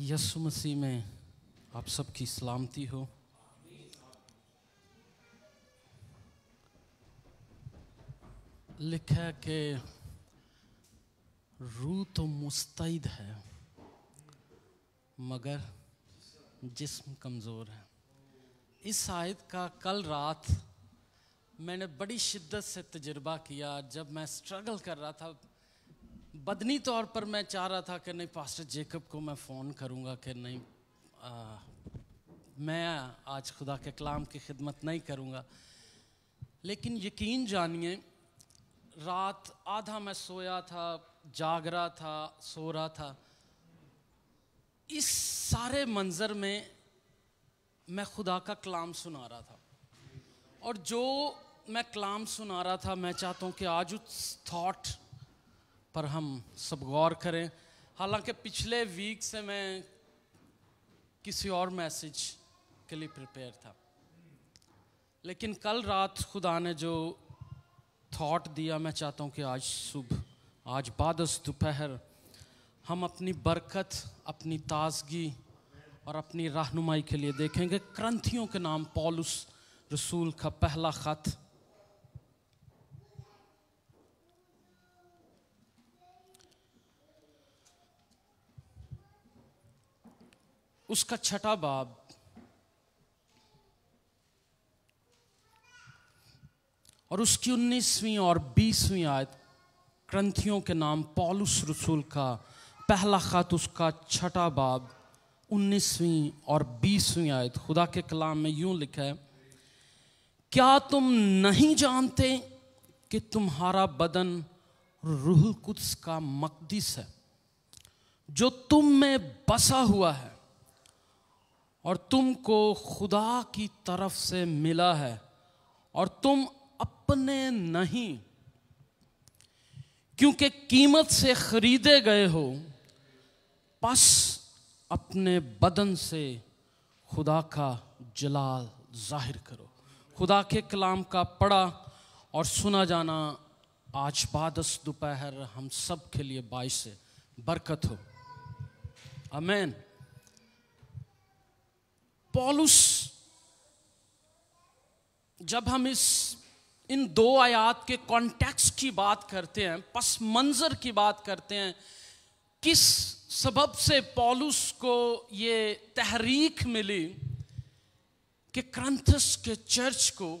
यसु मसीह में आप सबकी सलामती हो लिखा के कि तो मुस्तैद है मगर जिस्म कमज़ोर है इस आयत का कल रात मैंने बड़ी शिद्दत से तजर्बा किया जब मैं स्ट्रगल कर रहा था बदनी तौर पर मैं चाह रहा था कि नहीं पास्टर जेकब को मैं फ़ोन करूँगा कि नहीं आ, मैं आज खुदा के कलाम की खिदमत नहीं करूँगा लेकिन यकीन जानिए रात आधा मैं सोया था जाग रहा था सो रहा था इस सारे मंज़र में मैं खुदा का कलाम सुना रहा था और जो मैं कलाम सुना रहा था मैं चाहता हूँ कि आज उस थॉट पर हम सब गौर करें हालांकि पिछले वीक से मैं किसी और मैसेज के लिए प्रिपेयर था लेकिन कल रात खुदा ने जो थॉट दिया मैं चाहता हूँ कि आज सुबह आज बादस दोपहर हम अपनी बरकत अपनी ताजगी और अपनी रहनुमाई के लिए देखेंगे क्रंथियों के नाम पॉलुस रसूल का पहला ख़त उसका छठा बाब और उसकी उन्नीसवीं और बीसवीं आयत ग्रंथियों के नाम पॉलुस रसूल का पहला खत उसका छठा बाब उन्नीसवीं और बीसवीं आयत खुदा के कलाम में यूं लिखा है क्या तुम नहीं जानते कि तुम्हारा बदन रूह कुद्स का मकदिस है जो तुम में बसा हुआ है और तुमको खुदा की तरफ से मिला है और तुम अपने नहीं क्योंकि कीमत से खरीदे गए हो पस अपने बदन से खुदा का जलाल जाहिर करो खुदा के कलाम का पढ़ा और सुना जाना आज बादस दोपहर हम सब के लिए बाइस बरकत हो अमेन पॉलुस जब हम इस इन दो आयात के कॉन्टेक्स की बात करते हैं पस मंजर की बात करते हैं किस सबब से पॉलुस को ये तहरीक मिली कि क्रंथस के चर्च को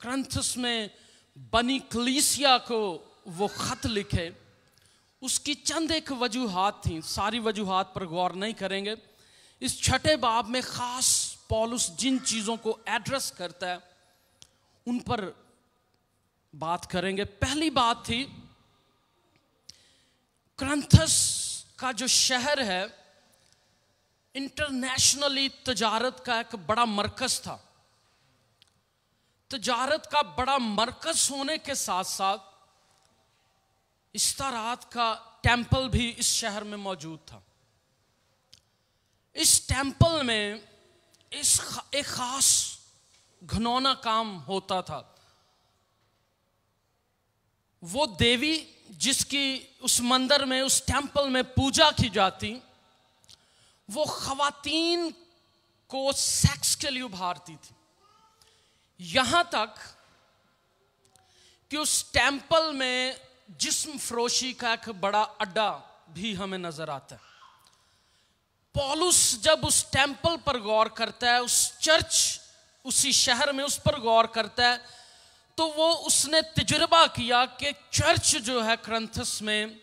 क्रंथस में बनी कलीसिया को वो ख़त लिखे उसकी चंद एक वजूहत थी सारी वजूहत पर गौर नहीं करेंगे इस छठे बाब में ख़ास पॉलुस जिन चीज़ों को एड्रेस करता है उन पर बात करेंगे पहली बात थी क्रंथस का जो शहर है इंटरनेशनली तजारत का एक बड़ा मरकज था तजारत का बड़ा मरकज होने के साथ साथ इस्तारात का टेम्पल भी इस शहर में मौजूद था इस टेंपल में इस एक खास घनौना काम होता था वो देवी जिसकी उस मंदिर में उस टेंपल में पूजा की जाती वो खातन को सेक्स के लिए उभारती थी यहां तक कि उस टेंपल में जिस्म फरोशी का एक बड़ा अड्डा भी हमें नजर आता है पॉलुस जब उस टेंपल पर गौर करता है उस चर्च उसी शहर में उस पर गौर करता है तो वो उसने तजुर्बा किया कि चर्च जो है क्रंथस में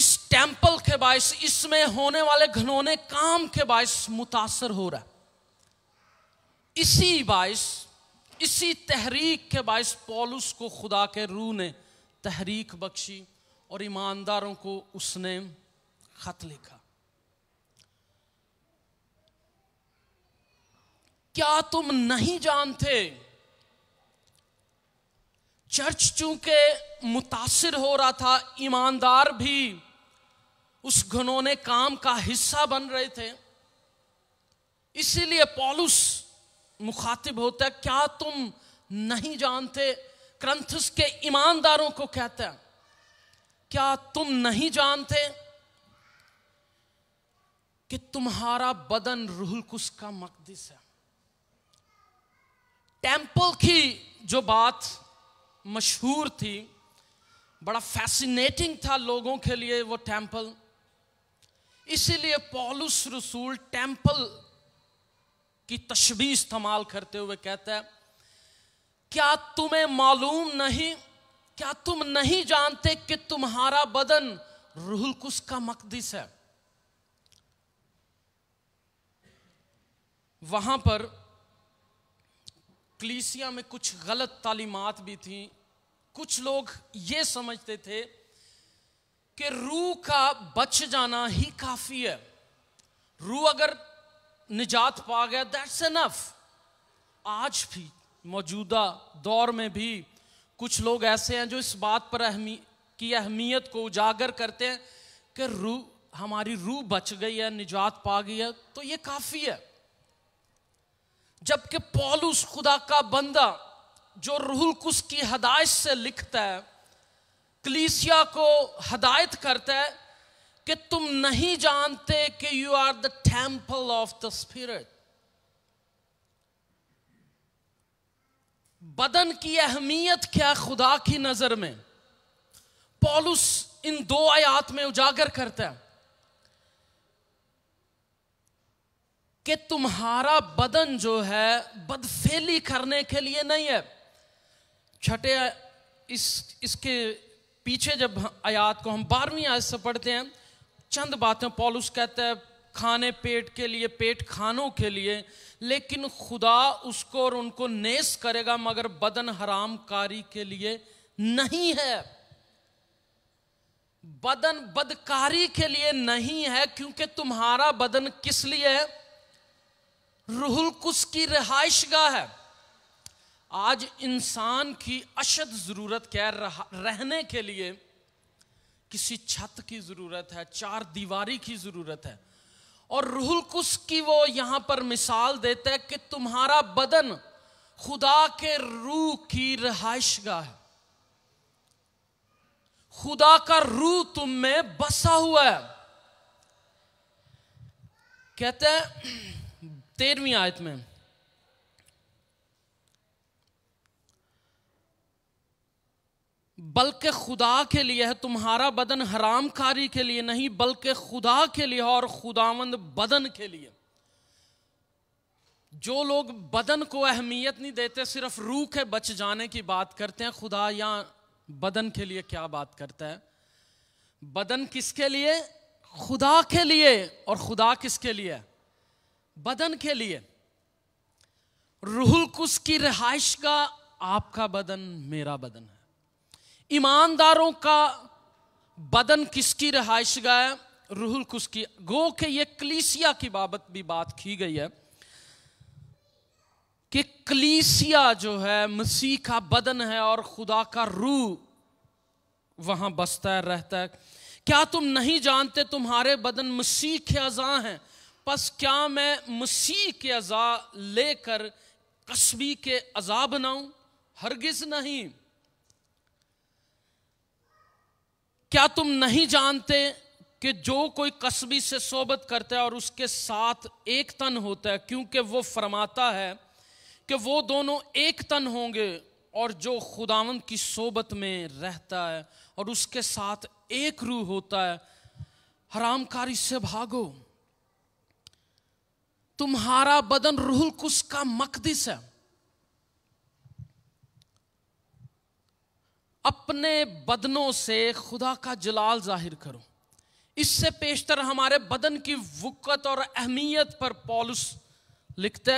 इस टेंपल के बायस इसमें होने वाले घनौने काम के बायस मुतासर हो रहा है इसी बायस इसी तहरीक के बायस पॉलुस को खुदा के रूह ने तहरीक बख्शी और ईमानदारों को उसने खत लिखा क्या तुम नहीं जानते चर्च चूंकि मुतासिर हो रहा था ईमानदार भी उस घनौने काम का हिस्सा बन रहे थे इसीलिए पॉलुस मुखातिब होता है क्या तुम नहीं जानते क्रंथस के ईमानदारों को कहता है क्या तुम नहीं जानते कि तुम्हारा बदन रूहल का मकदिस है टेम्पल की जो बात मशहूर थी बड़ा फैसिनेटिंग था लोगों के लिए वो टेम्पल इसीलिए पॉलुस रसूल टेम्पल की तशबी इस्तेमाल करते हुए कहता है क्या तुम्हें मालूम नहीं क्या तुम नहीं जानते कि तुम्हारा बदन रूहुल कुस का मकदिस है वहां पर कलीसिया में कुछ गलत तालीमत भी थी कुछ लोग ये समझते थे कि रूह का बच जाना ही काफ़ी है रूह अगर निजात पा गया दैट्स एनफ आज भी मौजूदा दौर में भी कुछ लोग ऐसे हैं जो इस बात पर अहमी की अहमियत को उजागर करते हैं कि रूह हमारी रूह बच गई है निजात पा गई है तो ये काफ़ी है जबकि पॉलुस खुदा का बंदा जो रूहुल कुस की हदायत से लिखता है क्लीसिया को हदायत करता है कि तुम नहीं जानते कि you are the temple of the spirit बदन की अहमियत क्या खुदा की नजर में पॉलुस इन दो आयात में उजागर करता है कि तुम्हारा बदन जो है बदफेली करने के लिए नहीं है छठे इस इसके पीछे जब आयात को हम बारहवीं आयत से पढ़ते हैं चंद बातें पॉलुस कहते हैं खाने पेट के लिए पेट खानों के लिए लेकिन खुदा उसको और उनको नेस करेगा मगर बदन हरामकारी के लिए नहीं है बदन बदकारी के लिए नहीं है क्योंकि तुम्हारा बदन किस लिए है रूहुल कुस की रिहाइश गाह है आज इंसान की अशद ज़रूरत क्या है रहने के लिए किसी छत की ज़रूरत है चार दीवारी की ज़रूरत है और रूहुल कुस की वो यहां पर मिसाल देता है कि तुम्हारा बदन खुदा के रूह की रिहाइश गाह है खुदा का रूह तुम में बसा हुआ है कहते हैं तेरहवीं आयत में बल्कि खुदा के लिए है तुम्हारा बदन हरामकारी के लिए नहीं बल्कि खुदा के लिए और खुदावंद बदन के लिए जो लोग बदन को अहमियत नहीं देते सिर्फ रूह के बच जाने की बात करते हैं खुदा या बदन के लिए क्या बात करता है बदन किसके लिए खुदा के लिए और खुदा किसके लिए है बदन के लिए रूहुल कुस की रिहाइश का आपका बदन मेरा बदन है ईमानदारों का बदन किसकी रिहाइश का है रूहुल कुस की गो के ये कलीसिया की बाबत भी बात की गई है कि कलीसिया जो है मसीह का बदन है और खुदा का रूह वहां बसता है रहता है क्या तुम नहीं जानते तुम्हारे बदन मसीह के अजा हैं पस क्या मैं मसीह के अज़ा लेकर कस्बी के अज़ा बनाऊं हरगिज नहीं क्या तुम नहीं जानते कि जो कोई कस्बी से सोबत करता है और उसके साथ एक तन होता है क्योंकि वो फरमाता है कि वो दोनों एक तन होंगे और जो खुदावन की सोबत में रहता है और उसके साथ एक रूह होता है हरामकारी से भागो तुम्हारा बदन रूहुल कुस का मकदिस है अपने बदनों से खुदा का जलाल जाहिर करो इससे पेशतर हमारे बदन की वक़त और अहमियत पर पॉलिस लिखते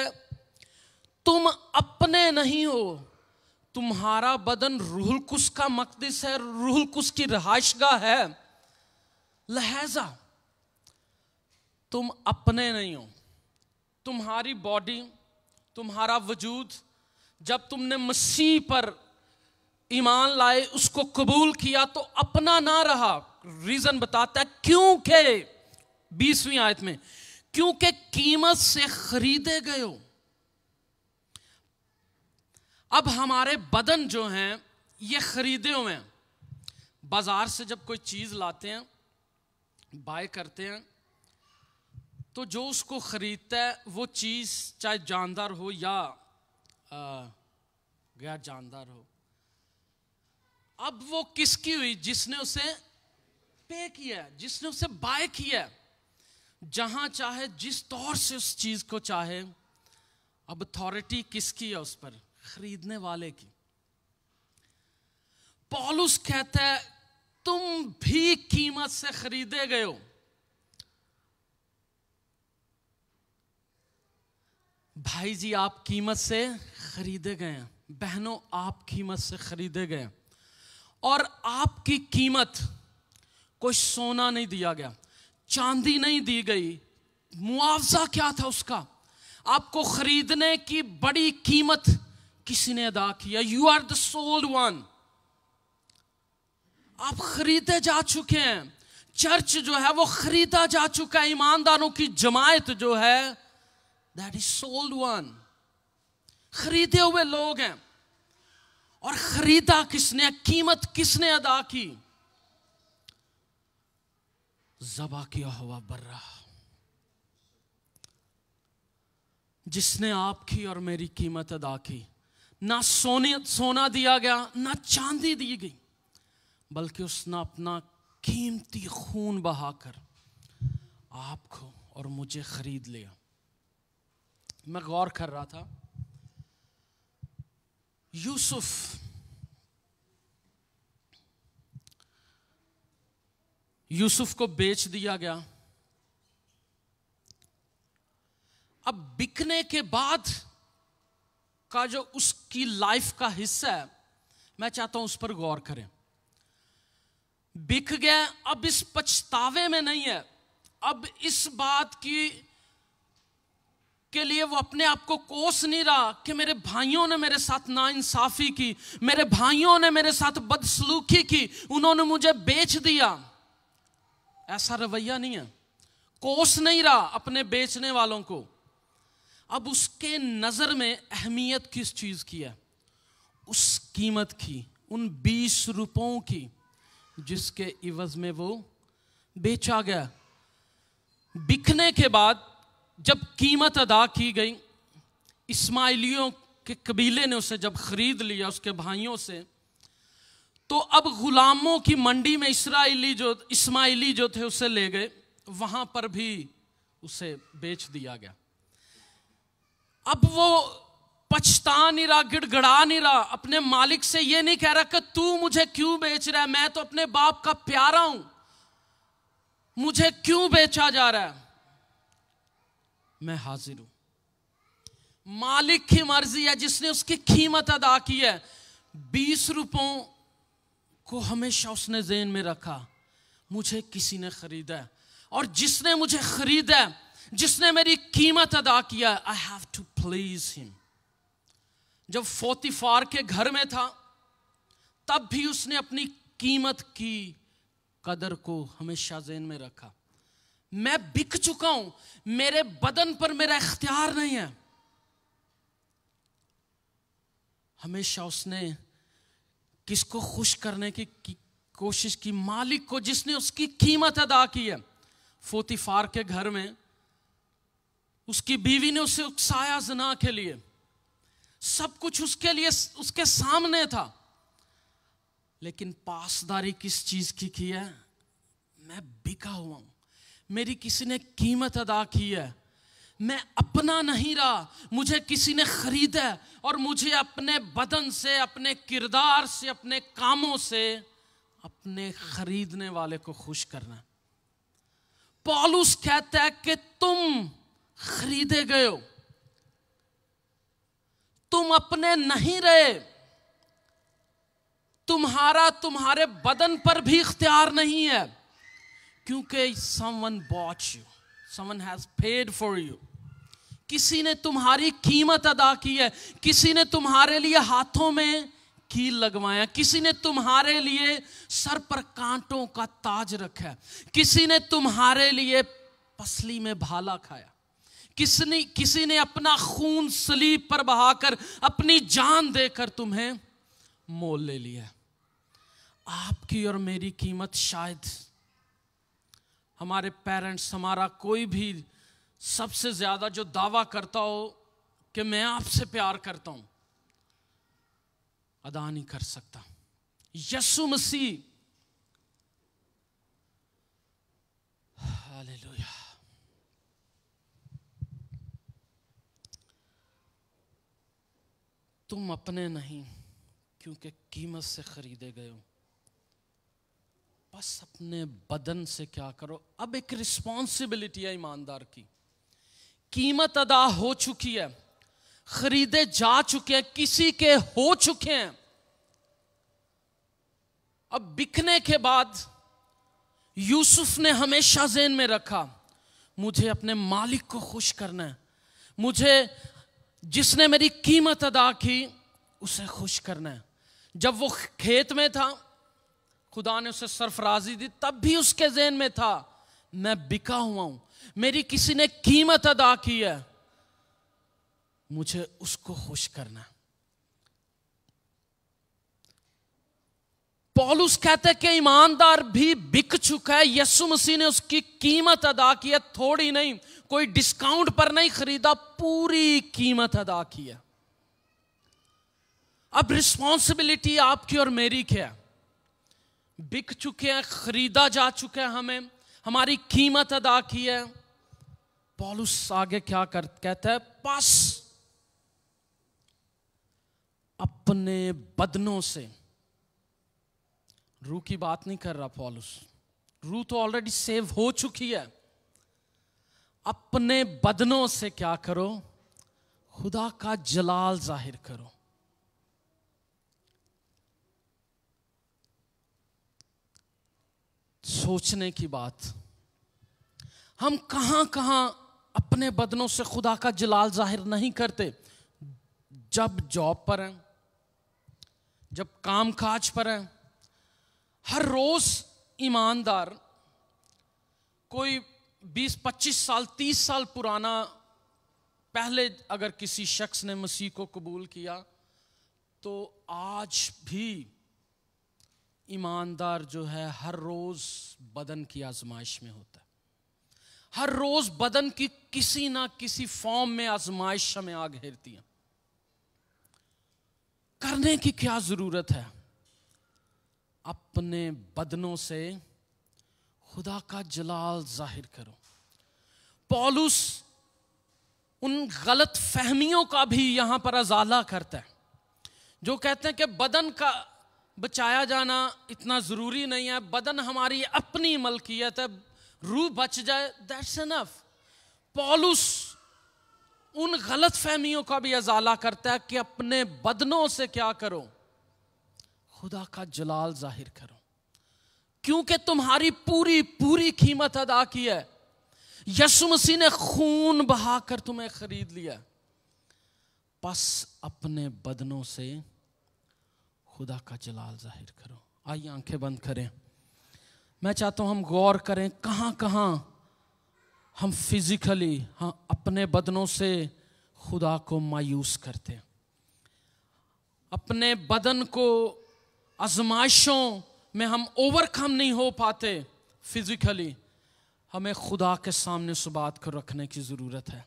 तुम अपने नहीं हो तुम्हारा बदन रूहुल कुस का मकदिस है रूहुल कुस की रहायशगा है लहजा तुम अपने नहीं हो तुम्हारी बॉडी तुम्हारा वजूद जब तुमने मसीह पर ईमान लाए उसको कबूल किया तो अपना ना रहा रीजन बताता है क्योंकि बीसवीं आयत में क्योंकि कीमत से खरीदे गए हो अब हमारे बदन जो हैं ये खरीदे हुए हैं बाजार से जब कोई चीज लाते हैं बाय करते हैं तो जो उसको ख़रीदता है वो चीज़ चाहे जानदार हो या गैर जानदार हो अब वो किसकी हुई जिसने उसे पे किया जिसने उसे बाय किया जहां चाहे जिस तौर से उस चीज़ को चाहे अब अथॉरिटी किसकी है उस पर खरीदने वाले की पॉलुस कहता है तुम भी कीमत से खरीदे गए हो भाई जी आप कीमत से खरीदे गए हैं बहनों आप कीमत से खरीदे गए और आपकी कीमत कोई सोना नहीं दिया गया चांदी नहीं दी गई मुआवजा क्या था उसका आपको खरीदने की बड़ी कीमत किसी ने अदा किया you are the sold one आप खरीदे जा चुके हैं चर्च जो है वो खरीदा जा चुका है ईमानदारों की जमायत जो है दैट इज सोल्ड वन खरीदे हुए लोग हैं और खरीदा किसने कीमत किसने अदा की जबा किया हुआ बर्रा जिसने आपकी और मेरी कीमत अदा की ना सोने सोना दिया गया ना चांदी दी गई बल्कि उसने अपना कीमती खून बहाकर आपको और मुझे खरीद लिया मैं गौर कर रहा था यूसुफ यूसुफ को बेच दिया गया अब बिकने के बाद का जो उसकी लाइफ का हिस्सा है मैं चाहता हूं उस पर गौर करें बिक गया अब इस पछतावे में नहीं है अब इस बात की के लिए वो अपने आप को कोस नहीं रहा कि मेरे भाइयों ने मेरे साथ नाइंसाफी की मेरे भाइयों ने मेरे साथ बदसलूकी की उन्होंने मुझे बेच दिया ऐसा रवैया नहीं है कोस नहीं रहा अपने बेचने वालों को अब उसके नज़र में अहमियत किस चीज़ की है उस कीमत की उन बीस रुपयों की जिसके इवज में वो बेचा गया बिकने के बाद जब कीमत अदा की गई इस्माइलियों के कबीले ने उसे जब खरीद लिया उसके भाइयों से तो अब गुलामों की मंडी में इसराइली जो इस्माइली जो थे उसे ले गए वहां पर भी उसे बेच दिया गया अब वो पछता नहीं रहा गिड़गड़ा नहीं रहा अपने मालिक से ये नहीं कह रहा कि तू मुझे क्यों बेच रहा है मैं तो अपने बाप का प्यारा हूं मुझे क्यों बेचा जा रहा है मैं हाजिर हूं मालिक की मर्जी है जिसने उसकी कीमत अदा की है बीस रुपयों को हमेशा उसने जेन में रखा मुझे किसी ने खरीदा है और जिसने मुझे खरीदा है जिसने मेरी कीमत अदा किया I have to please him जब फार के घर में था तब भी उसने अपनी कीमत की कदर को हमेशा जेन में रखा मैं बिक चुका हूं मेरे बदन पर मेरा इख्तियार नहीं है हमेशा उसने किसको खुश करने की, की कोशिश की मालिक को जिसने उसकी कीमत अदा की है फोतिफार के घर में उसकी बीवी ने उसे उकसाया जना के लिए सब कुछ उसके लिए उसके सामने था लेकिन पासदारी किस चीज की की है मैं बिका हुआ हूं मेरी किसी ने कीमत अदा की है मैं अपना नहीं रहा मुझे किसी ने खरीदा और मुझे अपने बदन से अपने किरदार से अपने कामों से अपने खरीदने वाले को खुश करना पॉलुस कहता है कि तुम खरीदे गए हो तुम अपने नहीं रहे तुम्हारा तुम्हारे बदन पर भी इख्तियार नहीं है क्योंकि someone bought you someone has paid for you किसी ने तुम्हारी कीमत अदा की है किसी ने तुम्हारे लिए हाथों में कील लगवाया किसी ने तुम्हारे लिए सर पर कांटों का ताज रखा किसी ने तुम्हारे लिए पसली में भाला खाया किसने किसी ने अपना खून सलीब पर बहाकर अपनी जान देकर तुम्हें मोल ले लिया आपकी और मेरी कीमत शायद हमारे पेरेंट्स हमारा कोई भी सबसे ज़्यादा जो दावा करता हो कि मैं आपसे प्यार करता हूं अदा नहीं कर सकता यसु मसीह तुम अपने नहीं क्योंकि कीमत से खरीदे गए हो बस अपने बदन से क्या करो अब एक रिस्पॉन्सिबिलिटी है ईमानदार की कीमत अदा हो चुकी है खरीदे जा चुके हैं किसी के हो चुके हैं अब बिकने के बाद यूसुफ ने हमेशा जेन में रखा मुझे अपने मालिक को खुश करना है मुझे जिसने मेरी कीमत अदा की उसे खुश करना है जब वो खेत में था खुदा ने उसे सरफराजी दी तब भी उसके जेन में था मैं बिका हुआ हूं मेरी किसी ने कीमत अदा की है मुझे उसको खुश करना पॉलुस कहते कि ईमानदार भी बिक चुका है यसु मसीह ने उसकी कीमत अदा की है थोड़ी नहीं कोई डिस्काउंट पर नहीं खरीदा पूरी कीमत अदा की है अब रिस्पॉन्सिबिलिटी आपकी और मेरी क्या है बिक चुके हैं खरीदा जा चुका है हमें हमारी कीमत अदा की है पॉलुस आगे क्या कर कहता है पास अपने बदनों से रू की बात नहीं कर रहा पॉलुस रू तो ऑलरेडी सेव हो चुकी है अपने बदनों से क्या करो खुदा का जलाल जाहिर करो सोचने की बात हम कहां कहां अपने बदनों से खुदा का जलाल जाहिर नहीं करते जब जॉब पर हैं जब काम काज पर हैं हर रोज ईमानदार कोई 20-25 साल 30 साल पुराना पहले अगर किसी शख्स ने मसीह को कबूल किया तो आज भी ईमानदार जो है हर रोज़ बदन की आजमाइश में होता है हर रोज़ बदन की किसी ना किसी फॉर्म में आजमाइश हमें आ घेरती है करने की क्या ज़रूरत है अपने बदनों से खुदा का जलाल जाहिर करो पॉलुस उन गलत फहमियों का भी यहां पर अजाला करता है जो कहते हैं कि बदन का बचाया जाना इतना ज़रूरी नहीं है बदन हमारी अपनी मलकियत है रूह बच जाए दैट्स एनफ पॉलुस उन गलत फहमियों का भी अजाला करता है कि अपने बदनों से क्या करो खुदा का जलाल जाहिर करो क्योंकि तुम्हारी पूरी पूरी कीमत अदा की है यसु मसीह ने खून बहाकर तुम्हें खरीद लिया बस अपने बदनों से खुदा का जलाल जाहिर करो आइए आंखें बंद करें मैं चाहता हूँ हम गौर करें कहाँ कहाँ हम फिज़िकली हाँ अपने बदनों से खुदा को मायूस करते हैं अपने बदन को आजमाइशों में हम ओवरकम नहीं हो पाते फिज़िकली हमें खुदा के सामने इस बात को रखने की ज़रूरत है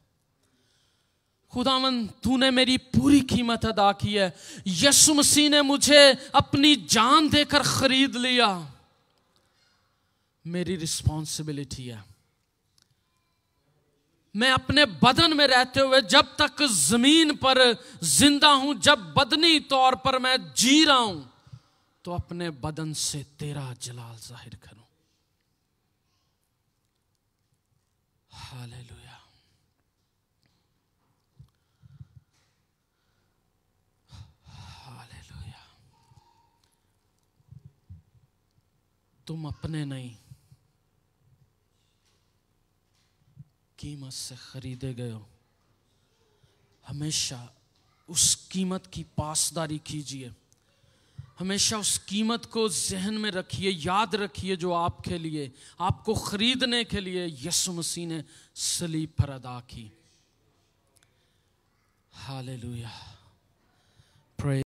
खुदावन तूने मेरी पूरी कीमत अदा की है यसु मसीह ने मुझे अपनी जान देकर खरीद लिया मेरी रिस्पॉन्सिबिलिटी है मैं अपने बदन में रहते हुए जब तक जमीन पर जिंदा हूं जब बदनी तौर पर मैं जी रहा हूं तो अपने बदन से तेरा जलाल जाहिर करूं हालेलुया तुम अपने नहीं कीमत से खरीदे गए हो हमेशा उस कीमत की पासदारी कीजिए हमेशा उस कीमत को जहन में रखिए याद रखिए जो आपके लिए आपको खरीदने के लिए यसु मसीह ने सलीब पर अदा की हाल लुया